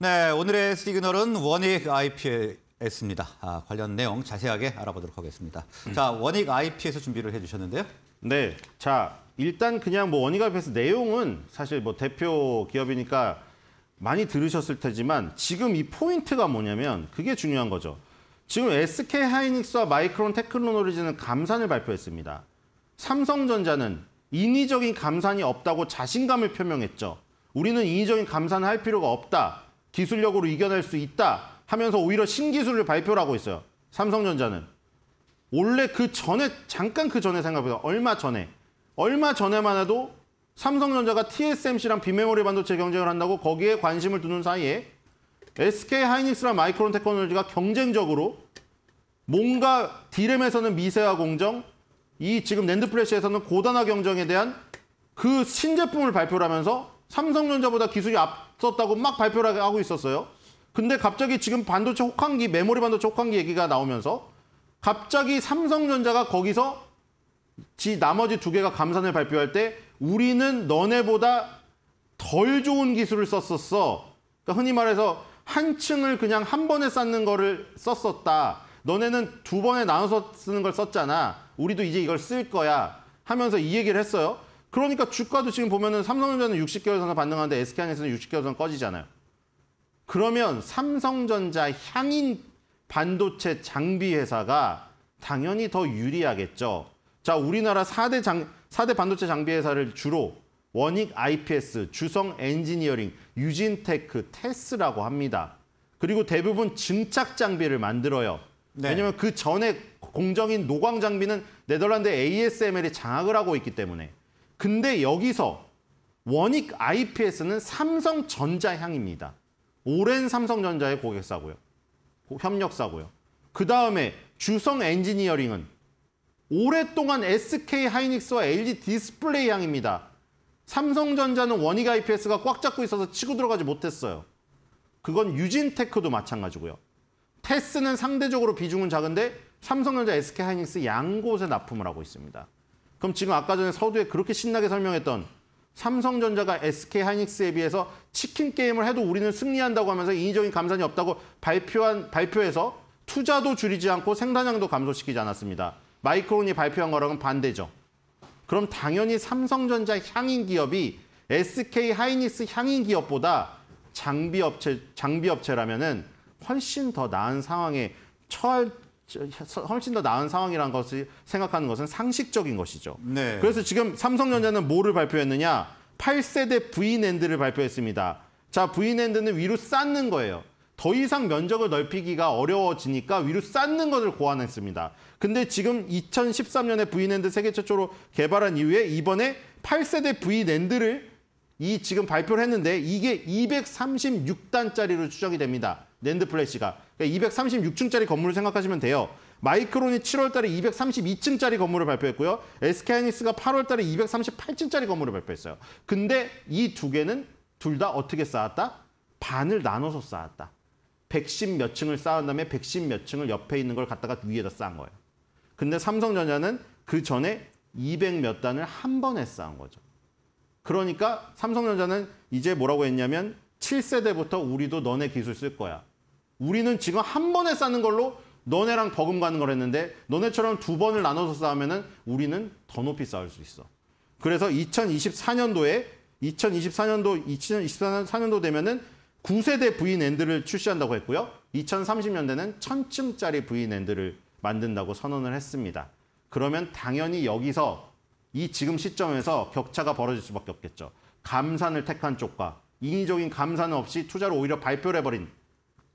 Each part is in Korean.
네, 오늘의 시그널은 원익 IPS입니다. 아, 관련 내용 자세하게 알아보도록 하겠습니다. 음. 자, 원익 IPS 준비를 해주셨는데요. 네, 자 일단 그냥 뭐 원익 IPS 내용은 사실 뭐 대표 기업이니까 많이 들으셨을 테지만 지금 이 포인트가 뭐냐면 그게 중요한 거죠. 지금 SK 하이닉스와 마이크론 테크노로지는 감산을 발표했습니다. 삼성전자는 인위적인 감산이 없다고 자신감을 표명했죠. 우리는 인위적인 감산할 을 필요가 없다. 기술력으로 이겨낼 수 있다 하면서 오히려 신기술을 발표를 하고 있어요. 삼성전자는. 원래 그 전에 잠깐 그 전에 생각해보다 얼마 전에 얼마 전에만 해도 삼성전자가 TSMC랑 비메모리 반도체 경쟁을 한다고 거기에 관심을 두는 사이에 SK 하이닉스랑 마이크론 테크놀로지가 경쟁적으로 뭔가 디램에서는 미세화 공정, 이 지금 랜드 플래시에서는 고단화 경쟁에 대한 그 신제품을 발표하면서 를 삼성전자보다 기술이 앞섰다고 막 발표를 하고 있었어요. 근데 갑자기 지금 반도체 혹한기, 메모리 반도체 혹한기 얘기가 나오면서 갑자기 삼성전자가 거기서 지 나머지 두 개가 감산을 발표할 때 우리는 너네보다 덜 좋은 기술을 썼었어. 그러니까 흔히 말해서 한 층을 그냥 한 번에 쌓는 거를 썼었다. 너네는 두 번에 나눠서 쓰는 걸 썼잖아. 우리도 이제 이걸 쓸 거야. 하면서 이 얘기를 했어요. 그러니까 주가도 지금 보면은 삼성전자는 60개월 선을 반등하는데 SK항에서는 60개월 선 꺼지잖아요. 그러면 삼성전자 향인 반도체 장비 회사가 당연히 더 유리하겠죠. 자, 우리나라 4대 장 4대 반도체 장비 회사를 주로 원익 IPS, 주성 엔지니어링, 유진테크, 테스라고 합니다. 그리고 대부분 증착 장비를 만들어요. 네. 왜냐하면 그 전에 공정인 노광 장비는 네덜란드 ASML이 장악을 하고 있기 때문에. 근데 여기서 원익 IPS는 삼성전자향입니다. 오랜 삼성전자의 고객사고요. 협력사고요. 그 다음에 주성 엔지니어링은 오랫동안 SK 하이닉스와 LG 디스플레이 향입니다. 삼성전자는 원익 IPS가 꽉 잡고 있어서 치고 들어가지 못했어요. 그건 유진테크도 마찬가지고요. 테스는 상대적으로 비중은 작은데 삼성전자 SK 하이닉스 양 곳에 납품을 하고 있습니다. 그럼 지금 아까 전에 서두에 그렇게 신나게 설명했던 삼성전자가 SK 하이닉스에 비해서 치킨 게임을 해도 우리는 승리한다고 하면서 인위적인 감산이 없다고 발표한 발표해서 투자도 줄이지 않고 생산량도 감소시키지 않았습니다. 마이크론이 발표한 거랑은 반대죠. 그럼 당연히 삼성전자 향인 기업이 SK 하이닉스 향인 기업보다 장비 업체 장비 업체라면은 훨씬 더 나은 상황에 처할 훨씬 더 나은 상황이라는 것을 생각하는 것은 상식적인 것이죠. 네. 그래서 지금 삼성전자는 뭐를 발표했느냐? 8세대 V낸드를 발표했습니다. 자, V낸드는 위로 쌓는 거예요. 더 이상 면적을 넓히기가 어려워지니까 위로 쌓는 것을 고안했습니다. 근데 지금 2013년에 V낸드 세계 최초로 개발한 이후에 이번에 8세대 V낸드를 이 지금 발표를 했는데 이게 236단짜리로 추정이 됩니다. 랜드 플래시가. 236층짜리 그러니까 건물을 생각하시면 돼요. 마이크론이 7월 달에 232층짜리 건물을 발표했고요. SK하이닉스가 8월 달에 238층짜리 건물을 발표했어요. 근데 이 두 개는 둘 다 어떻게 쌓았다? 반을 나눠서 쌓았다. 110몇 층을 쌓은 다음에 110몇 층을 옆에 있는 걸 갖다가 위에다 쌓은 거예요. 근데 삼성전자는 그 전에 200몇 단을 한 번에 쌓은 거죠. 그러니까 삼성전자는 이제 뭐라고 했냐면 7세대부터 우리도 너네 기술 쓸 거야. 우리는 지금 한 번에 싸는 걸로 너네랑 버금가는 걸 했는데 너네처럼 두 번을 나눠서 싸우면은 우리는 더 높이 싸울 수 있어. 그래서 2024년도에 2024년도 2024년도 되면은 9세대 V랜드를 출시한다고 했고요. 2030년대는 1000쯤짜리 V랜드를 만든다고 선언을 했습니다. 그러면 당연히 여기서 이 지금 시점에서 격차가 벌어질 수밖에 없겠죠. 감산을 택한 쪽과 인위적인 감산 없이 투자를 오히려 발표를 해버린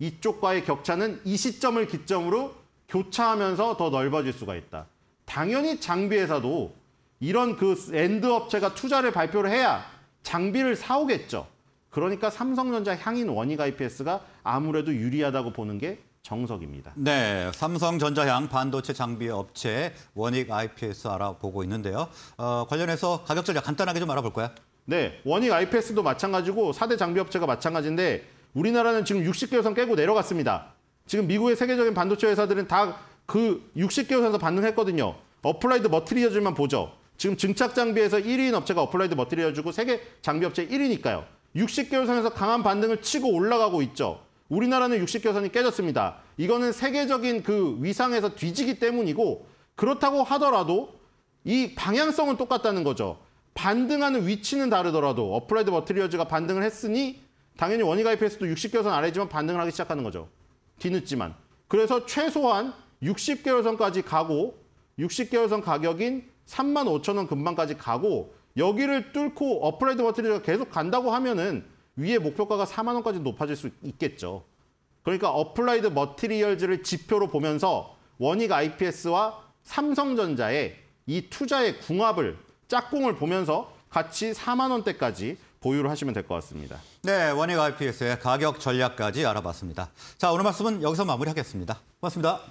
이쪽과의 격차는 이 시점을 기점으로 교차하면서 더 넓어질 수가 있다. 당연히 장비 회사도 이런 그 엔드 업체가 투자를 발표를 해야 장비를 사오겠죠. 그러니까 삼성전자 향인 원익 IPS가 아무래도 유리하다고 보는 게 정석입니다. 네, 삼성전자향 반도체 장비 업체 원익 IPS 알아보고 있는데요. 어, 관련해서 가격 전략 간단하게 좀 알아볼까요? 네, 원익 IPS도 마찬가지고 4대 장비 업체가 마찬가지인데 우리나라는 지금 60개 요선 깨고 내려갔습니다. 지금 미국의 세계적인 반도체 회사들은 다 그 60개 요선에서 반등했거든요. 어플라이드 머트리어즈만 보죠. 지금 증착 장비에서 1위인 업체가 어플라이드 머트리어즈고 세계 장비 업체 1위니까요. 60개 요선에서 강한 반등을 치고 올라가고 있죠. 우리나라는 60개 요선이 깨졌습니다. 이거는 세계적인 그 위상에서 뒤지기 때문이고 그렇다고 하더라도 이 방향성은 똑같다는 거죠. 반등하는 위치는 다르더라도 어플라이드 머트리어즈가 반등을 했으니 당연히 원이가 IPS도 60개월 선 아래지만 반등을 하기 시작하는 거죠. 뒤늦지만. 그래서 최소한 60개월 선까지 가고 60개월 선 가격인 3만 5천 원금방까지 가고 여기를 뚫고 어프라이드 버티리가 계속 간다고 하면은 위에 목표가가 4만 원까지 높아질 수 있겠죠. 그러니까 어플라이드 머티리얼즈를 지표로 보면서 원익 IPS와 삼성전자의 이 투자의 궁합을 짝꿍을 보면서 같이 4만 원대까지 보유를 하시면 될 것 같습니다. 네, 원익 IPS의 가격 전략까지 알아봤습니다. 자, 오늘 말씀은 여기서 마무리하겠습니다. 고맙습니다.